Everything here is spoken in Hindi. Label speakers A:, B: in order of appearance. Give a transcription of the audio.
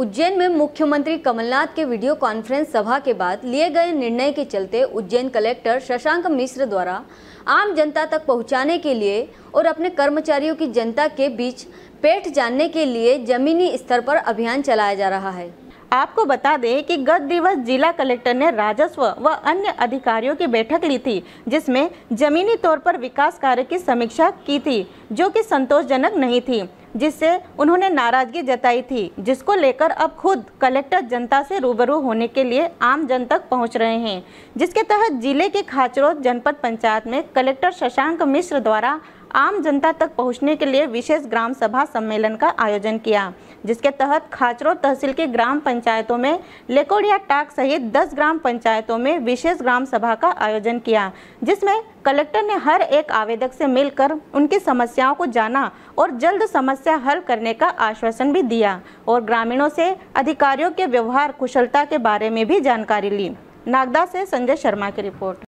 A: उज्जैन में मुख्यमंत्री कमलनाथ के वीडियो कॉन्फ्रेंस सभा के बाद लिए गए निर्णय के चलते उज्जैन कलेक्टर शशांक मिश्र द्वारा आम जनता तक पहुंचाने के लिए और अपने कर्मचारियों की जनता के बीच पेट जानने के लिए जमीनी स्तर पर अभियान चलाया जा रहा है
B: आपको बता दें कि गत दिवस जिला कलेक्टर ने राजस्व व अन्य अधिकारियों की बैठक ली थी जिसमें जमीनी तौर पर विकास कार्य की समीक्षा की थी जो कि संतोषजनक नहीं थी जिससे उन्होंने नाराजगी जताई थी जिसको लेकर अब खुद कलेक्टर जनता से रूबरू होने के लिए आम जन तक पहुँच रहे हैं जिसके तहत जिले के खाचरोद जनपद पंचायत में कलेक्टर शशांक मिश्र द्वारा आम जनता तक पहुंचने के लिए विशेष ग्राम सभा सम्मेलन का आयोजन किया जिसके तहत खाचरो तहसील के ग्राम पंचायतों में लेकोड़िया टाक सहित 10 ग्राम पंचायतों में विशेष ग्राम सभा का आयोजन किया जिसमें कलेक्टर ने हर एक आवेदक से मिलकर उनकी समस्याओं को जाना और जल्द समस्या हल करने का आश्वासन भी दिया और ग्रामीणों से अधिकारियों के व्यवहार कुशलता के बारे में भी जानकारी ली नागदा से संजय शर्मा की रिपोर्ट